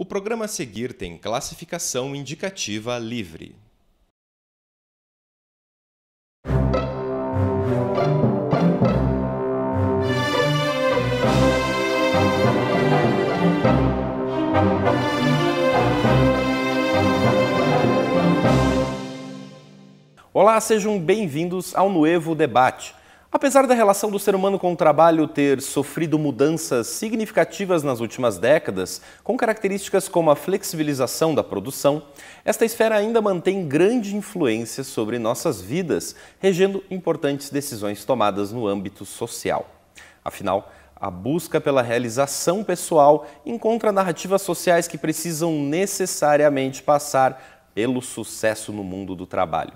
O programa a seguir tem classificação indicativa livre. Olá, sejam bem-vindos ao Novo Debate Apesar da relação do ser humano com o trabalho ter sofrido mudanças significativas nas últimas décadas, com características como a flexibilização da produção, esta esfera ainda mantém grande influência sobre nossas vidas, regendo importantes decisões tomadas no âmbito social. Afinal, a busca pela realização pessoal encontra narrativas sociais que precisam necessariamente passar pelo sucesso no mundo do trabalho.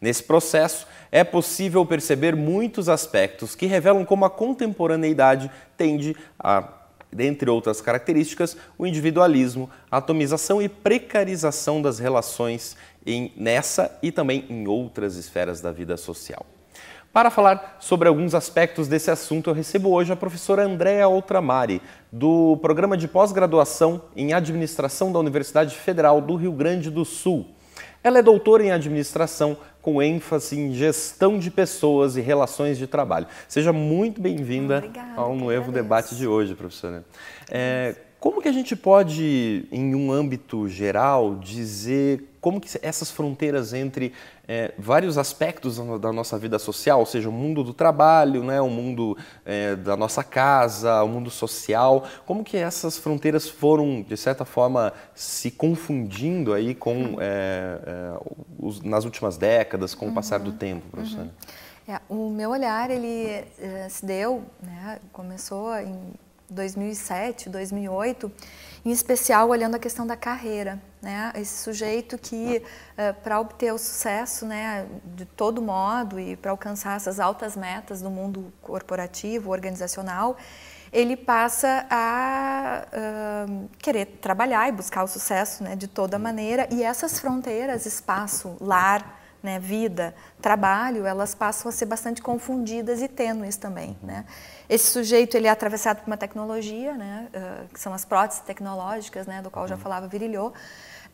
Nesse processo, é possível perceber muitos aspectos que revelam como a contemporaneidade tende a, dentre outras características, o individualismo, a atomização e precarização das relações em, nessa e também em outras esferas da vida social. Para falar sobre alguns aspectos desse assunto, eu recebo hoje a professora Andréa Ultramari do programa de pós-graduação em administração da Universidade Federal do Rio Grande do Sul. Ela é doutora em administração com ênfase em gestão de pessoas e relações de trabalho. Seja muito bem-vinda ao novo Debate de hoje, professora. É, como que a gente pode, em um âmbito geral, dizer como que essas fronteiras entre é, vários aspectos da nossa vida social, ou seja, o mundo do trabalho, né, o mundo é, da nossa casa, o mundo social, como que essas fronteiras foram, de certa forma, se confundindo aí com, é, os, nas últimas décadas, com o passar do uhum. tempo, professora? Uhum. É, o meu olhar, ele se deu, né, começou em 2007, 2008, em especial olhando a questão da carreira, né? Esse sujeito que eh, para obter o sucesso, né, de todo modo e para alcançar essas altas metas do mundo corporativo, organizacional, ele passa a uh, querer trabalhar e buscar o sucesso né, de toda maneira, e essas fronteiras, espaço, lar, né, vida, trabalho, elas passam a ser bastante confundidas e tênues também. Né? Esse sujeito ele é atravessado por uma tecnologia, né, uh, que são as próteses tecnológicas, né, do qual já uhum. falava Virilhou.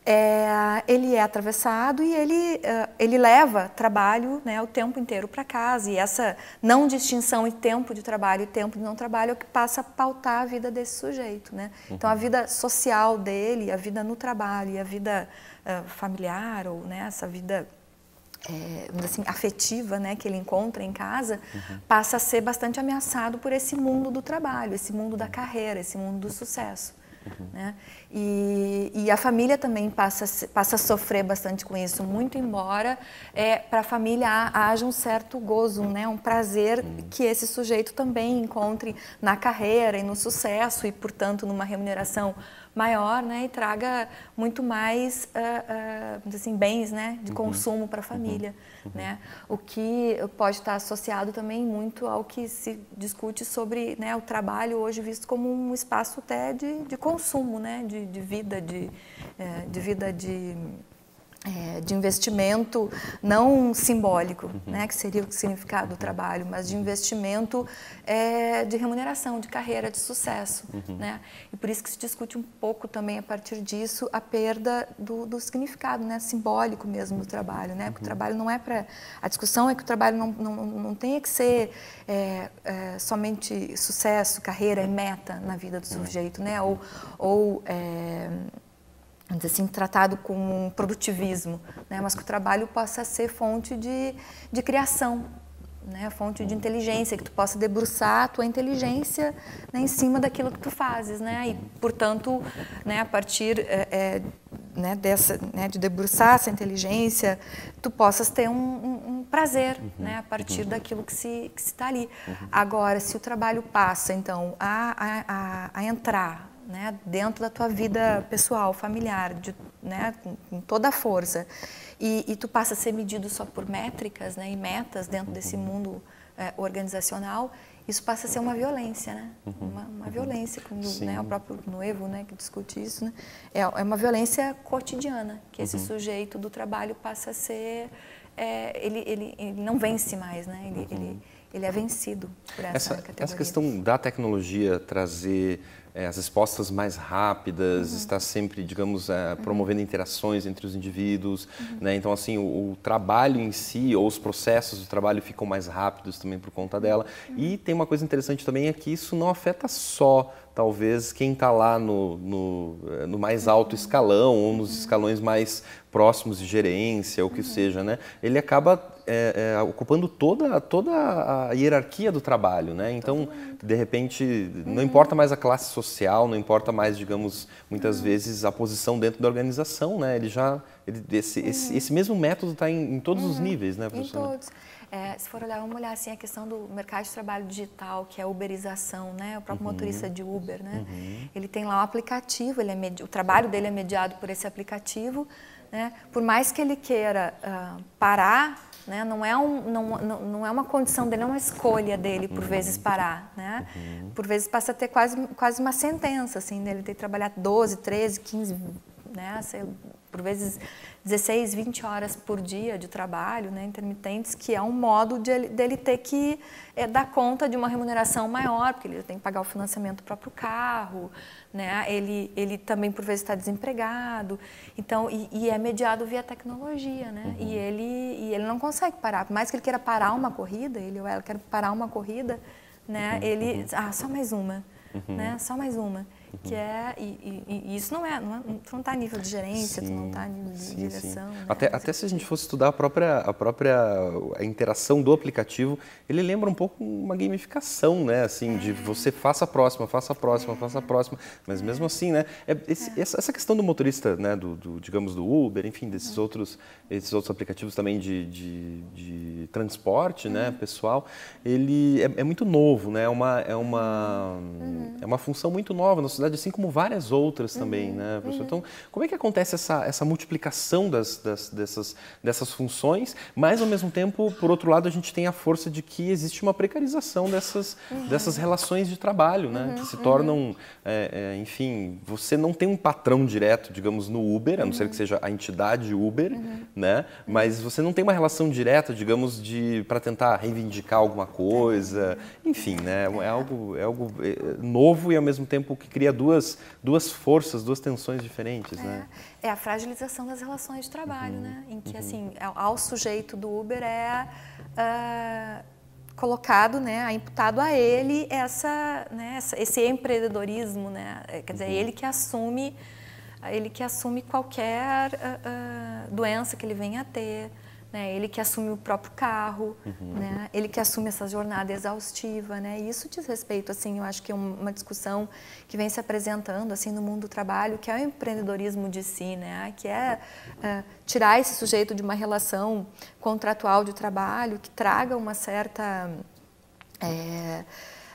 É, ele é atravessado e ele, uh, ele leva trabalho né, o tempo inteiro para casa. E essa não distinção em tempo de trabalho e tempo de não trabalho é o que passa a pautar a vida desse sujeito. Né? Uhum. Então, a vida social dele, a vida no trabalho e a vida uh, familiar, ou né, essa vida é, assim, afetiva né, que ele encontra em casa, uhum. passa a ser bastante ameaçado por esse mundo do trabalho, esse mundo da carreira, esse mundo do sucesso. Uhum. Né? E, e, a família também passa, passa a sofrer bastante com isso, muito embora é, para a família haja um certo gozo, né? um prazer uhum. que esse sujeito também encontre na carreira e no sucesso e, portanto, numa remuneração maior, né, e traga muito mais, uh, uh, assim, bens, né, de uhum. consumo para a uhum. família, uhum. né, o que pode estar associado também muito ao que se discute sobre, né, o trabalho hoje visto como um espaço até de, de consumo, né, de, de vida, de, eh, de vida de é, de investimento não simbólico, uhum. né, que seria o significado do uhum. trabalho, mas de investimento é, de remuneração, de carreira, de sucesso. Uhum. Né? E por isso que se discute um pouco também a partir disso a perda do, do significado né, simbólico mesmo do trabalho. Né? Porque o uhum. trabalho não é para. A discussão é que o trabalho não, não, não tem que ser é, somente sucesso, carreira, e meta na vida do é. sujeito, né? ou, ou assim, tratado com um produtivismo, né? mas que o trabalho possa ser fonte de, de criação, né? fonte de inteligência, que tu possa debruçar a tua inteligência né? em cima daquilo que tu fazes. Né? E, portanto, né? a partir é, é né? dessa, né? de debruçar essa inteligência, tu possas ter um, um, um prazer uhum. né? a partir uhum. daquilo que se está ali. Uhum. Agora, se o trabalho passa, então, a, a, a entrar né, dentro da tua vida pessoal, familiar, de, né, com, toda a força. E, e, tu passa a ser medido só por métricas né, e metas dentro desse uhum. mundo é, organizacional, isso passa a ser uma violência, né? Uhum. Uma, uma violência, como né, o próprio Noivo né, que discute isso, né? é, é uma violência cotidiana, que esse uhum. sujeito do trabalho passa a ser... É, ele, ele, ele, não vence mais, né? Ele, uhum. ele ele é vencido por essa, essa categoria. Essa questão da tecnologia trazer é, as respostas mais rápidas, uhum. está sempre, digamos, é, promovendo uhum. interações entre os indivíduos. Uhum. Né? Então, assim, o, o, trabalho em si, ou os processos do trabalho ficam mais rápidos também por conta uhum. dela. Uhum. E tem uma coisa interessante também, é que isso não afeta só, talvez, quem está lá no, no, eh, no, mais alto escalão, ou nos escalões mais próximos de gerência, ou o que seja, né? Ele acaba é, é, ocupando toda, toda a hierarquia do trabalho, né? Então, de repente, não uhum. importa mais a classe social, não importa mais, digamos, muitas uhum. vezes a posição dentro da organização, né? Ele já, ele, esse, uhum. esse, esse, mesmo método está em, em, todos os uhum. níveis, né, professor? Em todos. É, se for olhar, vamos olhar assim a questão do mercado de trabalho digital, que é a uberização, né? O próprio uhum. motorista de Uber, né? Uhum. Ele tem lá um aplicativo, ele é o trabalho dele é mediado por esse aplicativo, né? Por mais que ele queira uh, parar né? Não, é um, não, não é uma condição dele, é uma escolha dele, por uhum. vezes, parar. Né? Uhum. Por vezes passa a ter quase, quase uma sentença, assim, dele ter que trabalhar 12, 13, 15, né? Sei, por vezes 16, 20 horas por dia de trabalho, né, intermitentes, que é um modo de, dele ter que é, dar conta de uma remuneração maior, porque ele tem que pagar o financiamento do próprio carro, né, ele, ele também por vezes está desempregado, então, e, e, é mediado via tecnologia, né, uhum. e, ele, e ele não consegue parar, por mais que ele queira parar uma corrida, ele ou ela quer parar uma corrida, né, uhum. ele, uhum. ah, só mais uma, uhum. né, só mais uma que é e, e, e, isso não é, não é, tu não está nível de gerência, sim, tu não está nível de sim, direção. Sim. Né? Até, até se a gente assim. fosse estudar a própria a própria a interação do aplicativo, ele lembra um pouco uma gamificação, né? Assim, é. de você faça a próxima, faça a próxima, é. faça a próxima, mas é. mesmo assim, né? É, esse, é. essa questão do motorista, né? Do, do digamos do Uber, enfim, desses uhum. outros esses outros aplicativos também de, de, de transporte, né? Uhum. Pessoal, ele é, muito novo, né? É uma é uma uhum. é uma função muito nova. Nós assim como várias outras também, uhum, né, professor? Uhum. Então, como é que acontece essa, essa multiplicação das, das, dessas, dessas funções, mas ao mesmo tempo, por outro lado, a gente tem a força de que existe uma precarização dessas, uhum. dessas relações de trabalho, né, uhum, que se tornam, uhum. é, é, enfim, você não tem um patrão direto, digamos, no Uber, a não ser que uhum. seja a entidade Uber, né, mas você não tem uma relação direta, digamos, de para tentar reivindicar alguma coisa, enfim, né, é algo, é algo é, é novo e ao mesmo tempo que cria cria duas, duas forças, duas tensões diferentes, é, né? É a fragilização das relações de trabalho, uhum, né? Em que, uhum. assim, ao sujeito do Uber é uh, colocado, né, imputado a ele essa, né, esse empreendedorismo, né? É, quer dizer, é uhum. ele que assume é ele que assume qualquer uh, uh, doença que ele venha a ter, né? Ele que assume o próprio carro, uhum. né? Ele que assume essa jornada exaustiva, né? E isso diz respeito, assim, eu acho que é uma discussão que vem se apresentando, assim, no mundo do trabalho, que é o empreendedorismo de si, né? Que é, é tirar esse sujeito de uma relação contratual de trabalho que traga uma certa... É,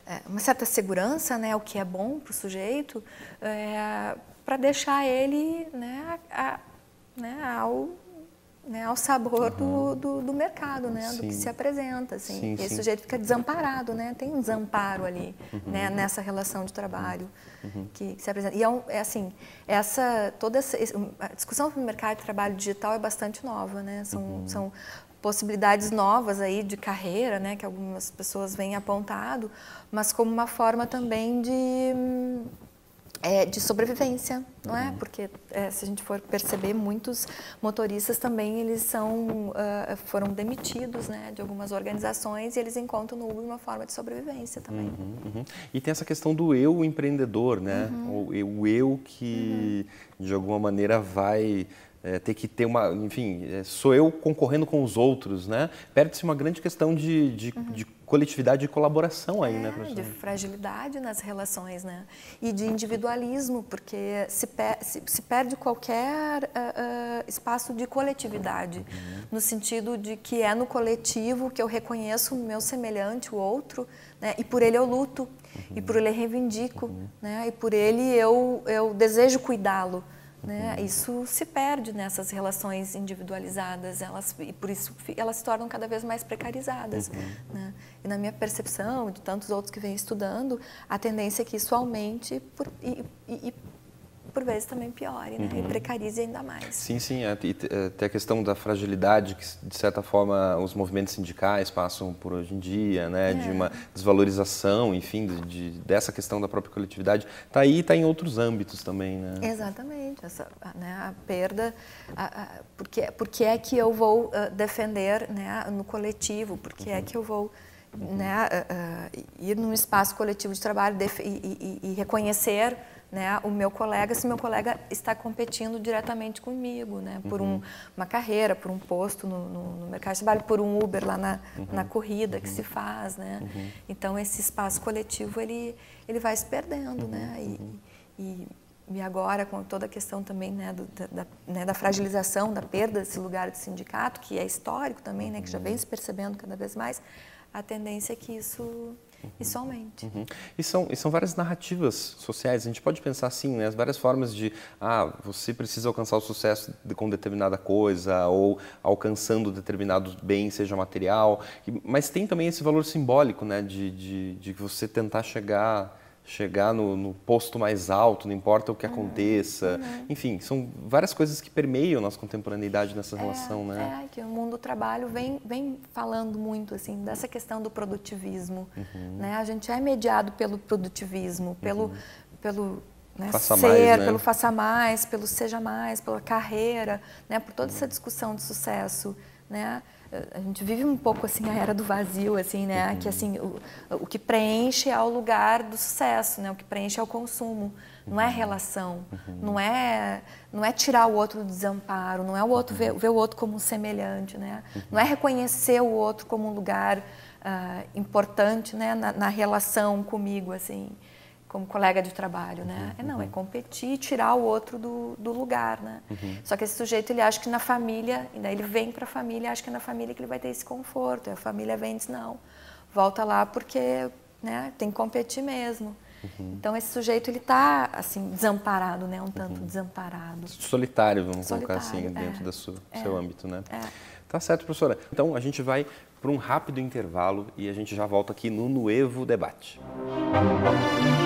é uma certa segurança, né, o que é bom para o sujeito, é, para deixar ele né, a, a, né, ao né, ao sabor uhum. do, do, do, mercado, né, do que se apresenta, assim. Sim, esse sim. sujeito fica desamparado, né, tem um desamparo ali, uhum. né, nessa relação de trabalho uhum. que, se apresenta. E é, um, é, assim, essa, toda essa, a discussão sobre o mercado de trabalho digital é bastante nova, né, são, uhum. são possibilidades novas aí de carreira, né, que algumas pessoas vêm apontado, mas como uma forma também de hum, é, de sobrevivência, não é? Porque é, se a gente for perceber, muitos motoristas também eles são, uh, foram demitidos, né, de algumas organizações e eles encontram no Uber uma forma de sobrevivência também. Uhum, uhum. E tem essa questão do eu empreendedor, né? Uhum. O, o, eu que uhum. de alguma maneira vai é, ter que ter uma, enfim, é, sou eu concorrendo com os outros, né? Perde-se uma grande questão de, de, uhum. de coletividade e colaboração aí, é, né, professor? De fragilidade nas relações, né? E de individualismo, porque se, per se, se perde qualquer uh, uh, espaço de coletividade, uhum. no sentido de que é no coletivo que eu reconheço o meu semelhante, o outro, né? E por ele eu luto, e por uhum. ele reivindico, uhum. né? E por ele eu, eu desejo cuidá-lo. Né? Uhum. Isso se perde nessas relações individualizadas, elas, e por isso elas se tornam cada vez mais precarizadas. Uhum. Né? E na minha percepção, de tantos outros que vêm estudando, a tendência é que isso aumente por, e, e, e por vezes também piore né? Uhum. e precarize ainda mais. Sim, sim. até e é, tem a questão da fragilidade que, de certa forma, os movimentos sindicais passam por hoje em dia, né? É. de uma desvalorização, enfim, de, de, dessa questão da própria coletividade. Está aí e está em outros âmbitos também. Né? Exatamente. Essa, né, a perda, a, a, porque, porque é que eu vou uh, defender né, no coletivo, porque é uhum. é que eu vou... Uhum. Né, uh, uh, ir num espaço coletivo de trabalho e, e, e reconhecer né, o meu colega se meu colega está competindo diretamente comigo, né, por uhum. um, uma carreira, por um posto no, no, no, mercado de trabalho, por um Uber lá na, uhum. na corrida que uhum. se faz, né. Uhum. Então esse espaço coletivo ele ele vai se perdendo, né, uhum. e, e, e agora com toda a questão também né, do, da, né, da, fragilização, da perda desse lugar de sindicato, que é histórico também, né, que já vem se percebendo cada vez mais, a tendência é que isso e somente. Uhum. E, são, e são várias narrativas sociais, a gente pode pensar assim, né? as várias formas de, ah, você precisa alcançar o sucesso de, com determinada coisa, ou alcançando determinado bem, seja material, mas tem também esse valor simbólico, né, de, de, de você tentar chegar chegar no, no, posto mais alto, não importa o que ah, aconteça. Uhum. Enfim, são várias coisas que permeiam nossa contemporaneidade nessa é, relação, né? É, que o mundo do trabalho vem, vem falando muito, assim, dessa questão do produtivismo, uhum. né? A gente é mediado pelo produtivismo, pelo, uhum. pelo né, faça ser, mais, né? pelo faça mais, pelo seja mais, pela carreira, né? Por toda essa discussão de sucesso, né? a gente vive um pouco assim a era do vazio assim né uhum. que assim o, o que preenche é o lugar do sucesso né o que preenche é o consumo não é uhum. relação uhum. não é não é tirar o outro do desamparo não é o outro ver, uhum. ver o outro como um semelhante né uhum. não é reconhecer o outro como um lugar uh, importante né na, na relação comigo assim como colega de trabalho, né? Uhum, é, não, é uhum. competir, tirar o outro do, do lugar, né? Uhum. Só que esse sujeito, ele acha que na família, e daí ele vem para a família, acha que é na família que ele vai ter esse conforto. E a família vem e diz, não, volta lá porque né, tem que competir mesmo. Uhum. Então esse sujeito ele está assim desamparado, né? Um tanto uhum. desamparado. Solitário, vamos Solitário, colocar assim, é, dentro do seu, é, seu âmbito, né? É. Tá certo, professora. Então a gente vai para um rápido intervalo e a gente já volta aqui no Nuevo Debate. Música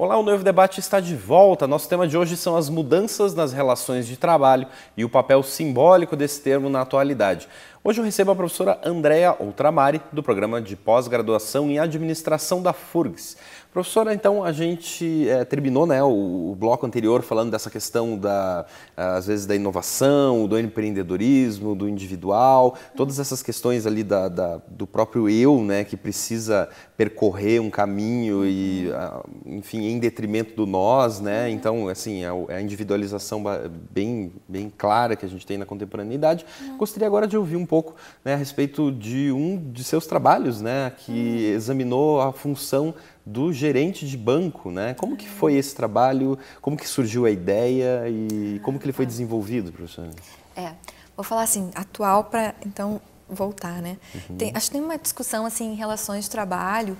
Olá, o Noivo Debate está de volta. Nosso tema de hoje são as mudanças nas relações de trabalho e o papel simbólico desse termo na atualidade. Hoje eu recebo a professora Andréa Ultramari do programa de pós-graduação em administração da FURGS. Professora, então a gente é, terminou né, o, o, bloco anterior falando dessa questão da, eh, às vezes, da inovação, do empreendedorismo, do individual, todas essas questões ali da, da do próprio eu, né, que precisa percorrer um caminho e, ah, enfim, em detrimento do nós, né? Então, assim, é, é a individualização bem, bem clara que a gente tem na contemporaneidade. Uhum. Gostaria agora de ouvir um pouco né, a respeito de um de seus trabalhos, né, que uhum. examinou a função do gerente de banco, né? Como que foi uhum. esse trabalho? Como que surgiu a ideia e como que ele foi ah. desenvolvido, professora? É, vou falar assim, atual para então voltar, né? Uhum. Tem, acho que tem uma discussão assim em relações de trabalho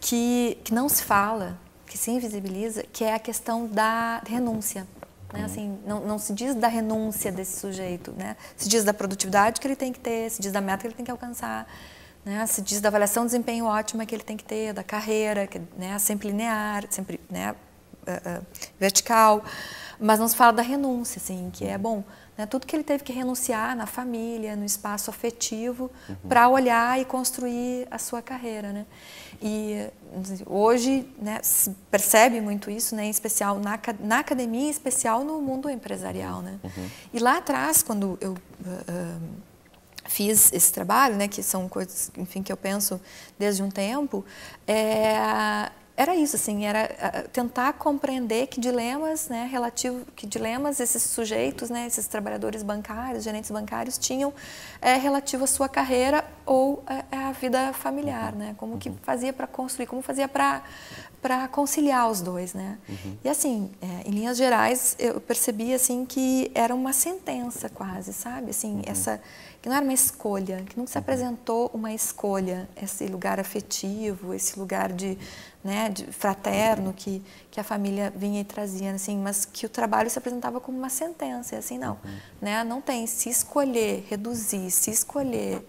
que, que não se fala, que se invisibiliza, que é a questão da renúncia. Né? Uhum. Assim, não, não se diz da renúncia desse sujeito, né? se diz da produtividade que ele tem que ter, se diz da meta que ele tem que alcançar, né? se diz da avaliação de desempenho ótima que ele tem que ter, da carreira, que, né? sempre linear, sempre né? Uh, uh, vertical, mas não se fala da renúncia, assim, que é uhum. bom né? Tudo que ele teve que renunciar na família, no espaço afetivo, uhum. para olhar e construir a sua carreira. Né? E hoje né, se percebe muito isso, né, em especial na, na academia, em especial no mundo empresarial. Né? Uhum. uhum. E lá atrás, quando eu. Uh, fiz esse trabalho, né, que são coisas, enfim, que eu penso desde um tempo, é, era isso assim era tentar compreender que dilemas né relativo que dilemas esses sujeitos né esses trabalhadores bancários gerentes bancários tinham é, relativo à sua carreira ou eh, à vida familiar uhum. né como que uhum. fazia para construir como fazia para para conciliar os dois né uhum. e assim é, em linhas gerais eu percebi assim que era uma sentença quase sabe assim uhum. essa que não era uma escolha, que nunca se uhum. apresentou uma escolha, esse lugar afetivo, esse lugar de, né, de fraterno que, que a família vinha e trazia, assim, mas que o trabalho se apresentava como uma sentença, assim, não, uhum. né, não tem, se escolher, reduzir, se escolher,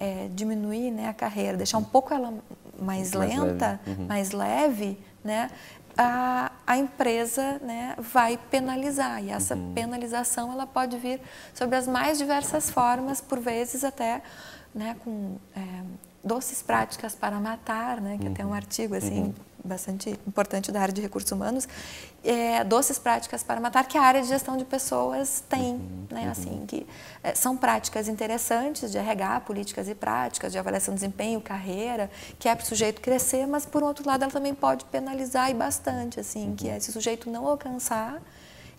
é, diminuir né, a carreira, deixar um pouco ela mais, mais lenta, leve. Uhum. mais leve, né, a, a empresa né, vai penalizar. E essa uhum. penalização ela pode vir sobre as mais diversas formas, por vezes até né, com é, doces práticas para matar, né, que uhum. até um artigo assim. Uhum bastante importante da área de recursos humanos, é, doces práticas para matar, que é a área de gestão de pessoas tem, uhum, né? Uhum. Assim, que é, são práticas interessantes de RH, políticas e práticas, de avaliação de desempenho, carreira, que é para o sujeito crescer, mas por outro lado ela também pode penalizar e bastante, assim, que uhum. é se o sujeito não alcançar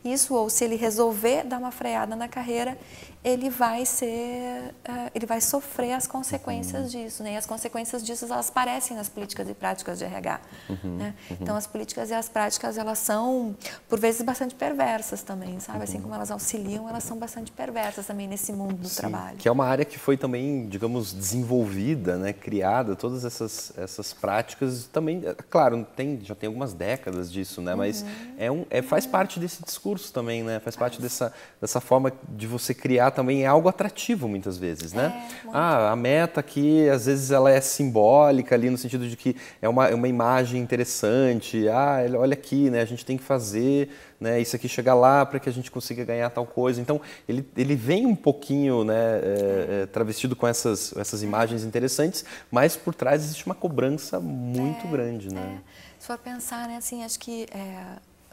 isso ou se ele resolver dar uma freada na carreira, ele vai ser, uh, ele vai sofrer as consequências uhum. disso, né? E as consequências disso elas aparecem nas políticas e práticas de RH, uhum. né? Uhum. Então as políticas e as práticas elas são por vezes bastante perversas também, sabe? Assim uhum. como elas auxiliam, elas são bastante perversas também nesse mundo do Sim, trabalho. Que é uma área que foi também, digamos, desenvolvida, né? Criada todas essas essas práticas também, é claro, tem já tem algumas décadas disso, né? Mas uhum. é um é, faz uhum. parte desse discurso discurso também, né? Faz parte dessa, dessa forma de você criar também é algo atrativo muitas vezes, né? É, ah, a meta que às vezes ela é simbólica ali no sentido de que é uma, é uma imagem interessante. Ah, olha aqui, né? A gente tem que fazer né, isso aqui chegar lá para que a gente consiga ganhar tal coisa. Então, ele, ele vem um pouquinho né, é, é, travestido com essas, essas imagens interessantes, mas por trás existe uma cobrança muito é, grande. Né? É. Se for pensar, né, assim, acho que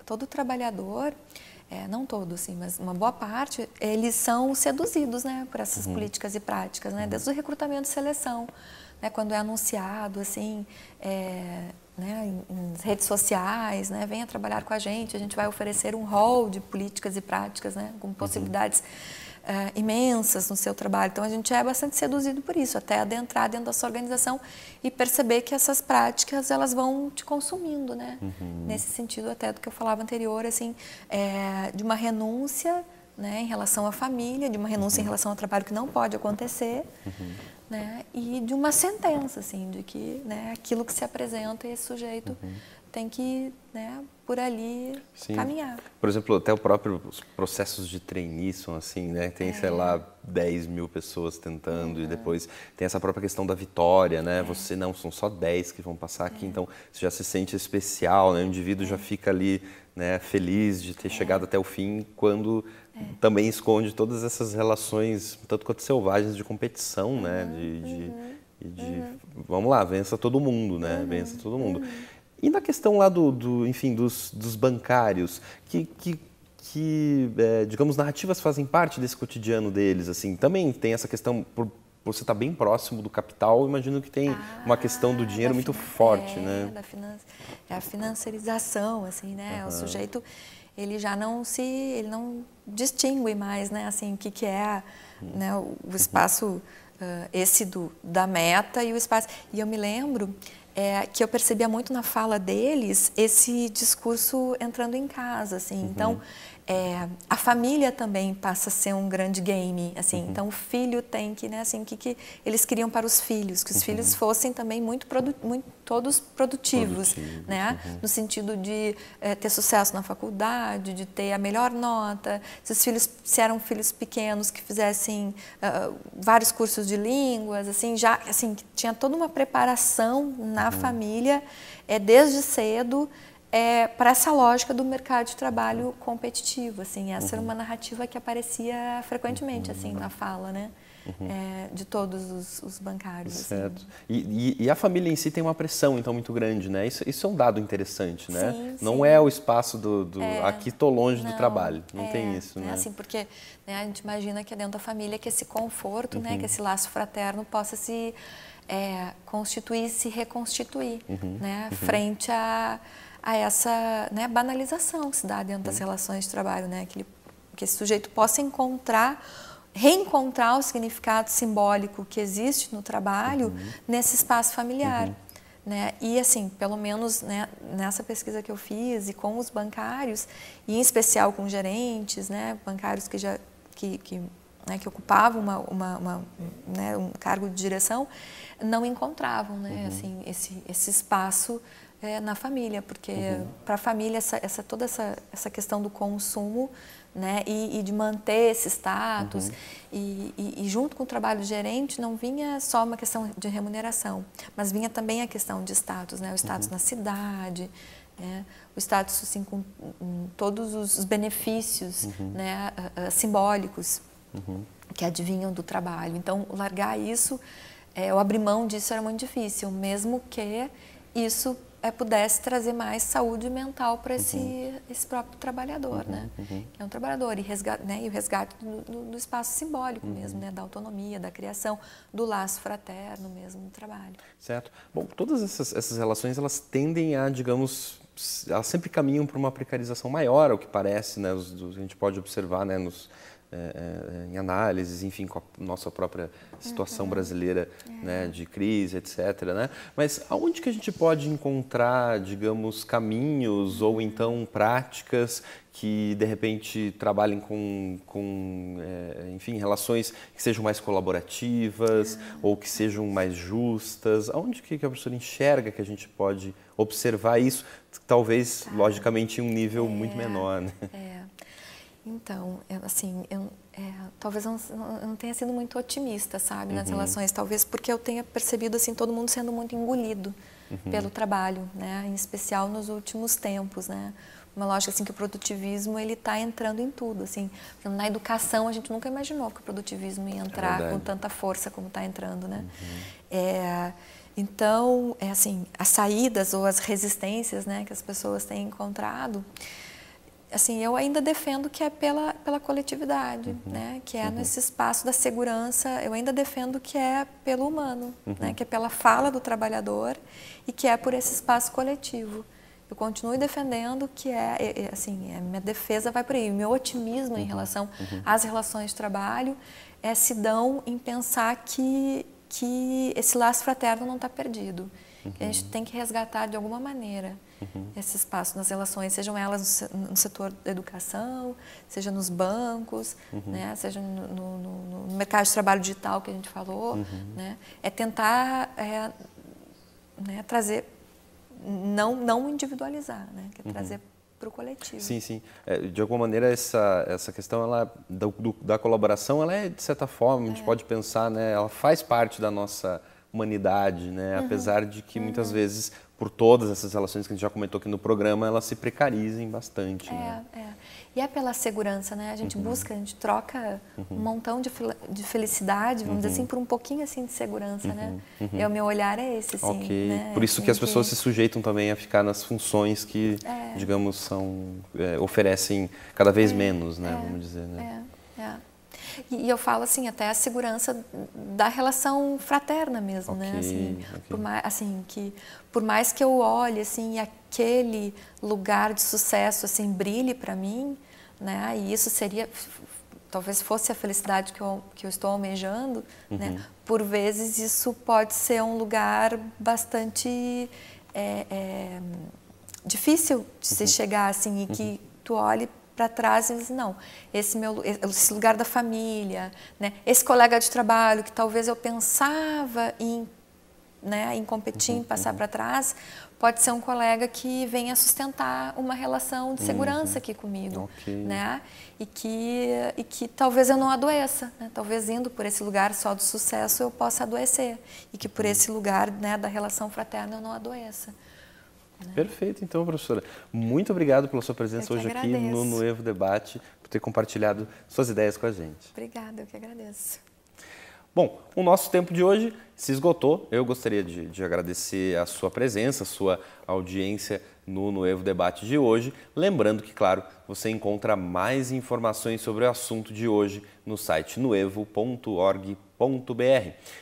todo trabalhador, é, não todos, sim, mas uma boa parte, eles são seduzidos né, por essas uhum. políticas e práticas, né, uhum. desde o recrutamento e seleção, né, quando é anunciado assim, é, né, em, redes sociais, né, venha trabalhar com a gente, a gente vai oferecer um hall de políticas e práticas, né, com uhum. possibilidades. Uhum uh, imensas no seu trabalho. Então a gente é bastante seduzido por isso, até adentrar dentro da sua organização e perceber que essas práticas elas vão te consumindo, né? Uhum. Nesse sentido até do que eu falava anterior, assim, é, de uma renúncia né, em relação à família, de uma renúncia uhum. em relação ao trabalho que não pode acontecer, uhum. né? E de uma sentença, assim, de que né, aquilo que se apresenta esse sujeito uhum. tem que né, por ali Sim. caminhar. Por exemplo, até o próprio, os processos de trainee são assim, né? Tem, é. sei lá, 10 mil pessoas tentando e é. depois tem essa própria questão da vitória, né? É. Você, não, são só 10 que vão passar aqui, é. então você já se sente especial, né? O indivíduo já é. fica ali né, feliz de ter chegado até o fim, quando também esconde todas essas relações, tanto quanto selvagens, de competição, né? De, de, uhum. de uhum. vamos lá, vença todo mundo, né? Uhum. Vença todo mundo. E na questão lá do, do enfim, dos, dos bancários, que, que que, é, digamos, narrativas fazem parte desse cotidiano deles, assim, também tem essa questão, por, por você estar tá bem próximo do capital, imagino que tem ah, uma questão do dinheiro muito forte, né? é, né? Da finan é a financiarização, assim, né? Uhum. O sujeito, ele já não se, ele não distingue mais, né, assim, o que que é, a, né, o, o uhum. espaço, uhum. uh, esse do, da meta e o espaço, e eu me lembro é, que eu percebia muito na fala deles esse discurso entrando em casa, assim. Uhum. Então, é, a família também passa a ser um grande game, assim. Uhum. Então o filho tem que, né, assim, que, que eles queriam para os filhos, que os uhum. filhos fossem também muito, produ muito todos produtivos, né, uhum. no sentido de é, ter sucesso na faculdade, de ter a melhor nota. Se os filhos se eram filhos pequenos que fizessem uh, vários cursos de línguas, assim, já, assim, tinha toda uma preparação na uhum. família, é desde cedo é, para essa lógica do mercado de trabalho uhum. competitivo, assim, essa uhum. era uma narrativa que aparecia frequentemente, assim, uhum. na fala, né? Uhum. É, de todos os, os bancários. Assim. Certo. Assim. E, e, e, a família em si tem uma pressão, então, muito grande, né? Isso, isso é um dado interessante, né? Sim, não sim. é o espaço do, do é, aqui tô longe não, do trabalho, não é, tem isso, é né? É assim, porque né, a gente imagina que é dentro da família que esse conforto, né, uhum. né, que esse laço fraterno possa se é, constituir, se reconstituir, uhum. né? Uhum. Frente a a essa né, banalização que se dá dentro das relações de trabalho, né? que, ele, que esse sujeito possa encontrar reencontrar o significado simbólico que existe no trabalho uhum. nesse espaço familiar. Uhum. Né? E assim, pelo menos né, nessa pesquisa que eu fiz e com os bancários, e em especial com gerentes, né, bancários que já que, que, né, que ocupavam uma, uma, uma né, um cargo de direção, não encontravam né, uhum. assim, esse, esse espaço é, na família, porque uhum. para a família essa, essa, toda essa, essa questão do consumo né, e, e de manter esse status uhum. e, e, e, junto com o trabalho gerente não vinha só uma questão de remuneração, mas vinha também a questão de status, né, o status uhum. na cidade, né, o status assim, com todos os benefícios uhum. né, simbólicos uhum. que advinham do trabalho. Então largar isso, é, abrir mão disso era muito difícil, mesmo que isso é, pudesse trazer mais saúde mental para uhum. esse, uhum. esse próprio trabalhador, uhum, né? Uhum. É um trabalhador e, resgate, né? e o resgate do, do, do espaço simbólico uhum. mesmo, né? Da autonomia, da criação, do laço fraterno mesmo do trabalho. Certo. Bom, todas essas, essas relações elas tendem a, digamos, elas sempre caminham para uma precarização maior, ao que parece, né? Os, a gente pode observar, né? Nos, é, é, em análises, enfim, com a nossa própria situação uhum. brasileira é. Né, de crise, etc. Né? Mas aonde que a gente pode encontrar, digamos, caminhos ou então práticas que de repente trabalhem com, com é, enfim, relações que sejam mais colaborativas uhum. ou que sejam mais justas? Aonde que a professora enxerga que a gente pode observar isso? Talvez, tá. logicamente, em um nível é. muito menor. Né? É. Então, assim, eu, é, talvez eu não, eu não, tenha sido muito otimista, sabe, nas uhum. relações. Talvez porque eu tenha percebido, assim, todo mundo sendo muito engolido uhum. pelo trabalho, né? Em especial nos últimos tempos, né? Uma lógica, assim, que o produtivismo, ele está entrando em tudo, assim. Na educação, a gente nunca imaginou que o produtivismo ia entrar é com tanta força como está entrando, né? Uhum. É, então, é assim, as saídas ou as resistências, né, que as pessoas têm encontrado assim, eu ainda defendo que é pela, pela coletividade, uhum. né? Que é uhum. nesse espaço da segurança, eu ainda defendo que é pelo humano, né? uhum. né? Que é pela fala do trabalhador e que é por esse espaço coletivo. Eu continuo defendendo que é, assim, a é, minha defesa vai por aí. O meu otimismo em uhum. relação uhum. às relações de trabalho é se dão em pensar que, que esse laço fraterno não está perdido. Que a gente uhum. tem que resgatar de alguma maneira uhum. esse espaço nas relações, sejam elas no, setor da educação, seja nos bancos, uhum. né, seja no, no, no, mercado de trabalho digital que a gente falou, uhum. né, é tentar é, né, trazer, não, não individualizar, né, que é uhum. trazer para o coletivo. Sim, sim. É, de alguma maneira essa essa questão ela do, do, da colaboração ela é de certa forma a gente é. pode pensar né ela faz parte da nossa humanidade né uhum. apesar de que uhum. muitas vezes por todas essas relações que a gente já comentou aqui no programa, elas se precarizem bastante. É, né? é. E é pela segurança, né? A gente uhum. busca, a gente troca uhum. um montão de, de felicidade, vamos uhum. dizer assim, por um pouquinho assim de segurança, né? E uhum. uhum. é, o meu olhar é esse, assim. Ok. Né? Por isso que as pessoas que... se sujeitam também a ficar nas funções que, é. digamos, são é, oferecem cada vez é, menos, né? É, vamos dizer, né? E, e, eu falo assim, até a segurança da relação fraterna mesmo, né? okay, né? Assim, okay. por mais, assim, que por mais que eu olhe assim e aquele lugar de sucesso assim brilhe para mim, né? E isso seria talvez fosse a felicidade que eu, que eu estou almejando, né? uhum. né? Por vezes isso pode ser um lugar bastante é, é, difícil de se uhum. chegar assim e uhum. que tu olhe para trás e diz, não, esse, meu, esse lugar da família, né? esse colega de trabalho que talvez eu pensava em, né, em competir, uhum, em passar uhum. para trás, pode ser um colega que venha sustentar uma relação de segurança uhum. aqui comigo, okay. né? E que, e que talvez eu não adoeça, né? talvez indo por esse lugar só do sucesso eu possa adoecer e que por uhum. esse lugar né, da relação fraterna eu não adoeça. Né? Perfeito, então, professora. Muito obrigado pela sua presença hoje agradeço. aqui no Noevo Debate, por ter compartilhado suas ideias com a gente. Obrigada, eu que agradeço. Bom, o nosso tempo de hoje se esgotou. Eu gostaria de, de agradecer a sua presença, a sua audiência no Noevo Debate de hoje. Lembrando que, claro, você encontra mais informações sobre o assunto de hoje no site noevo.org.br.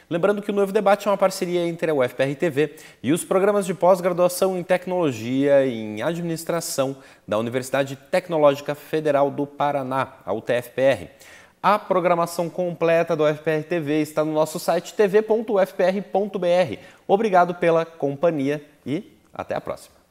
Lembrando que o novo Debate é uma parceria entre a UFPR TV e os programas de pós-graduação em tecnologia e em administração da Universidade Tecnológica Federal do Paraná, a UTFPR. A programação completa da UFPR TV está no nosso site tv.ufpr.br. Obrigado pela companhia e até a próxima.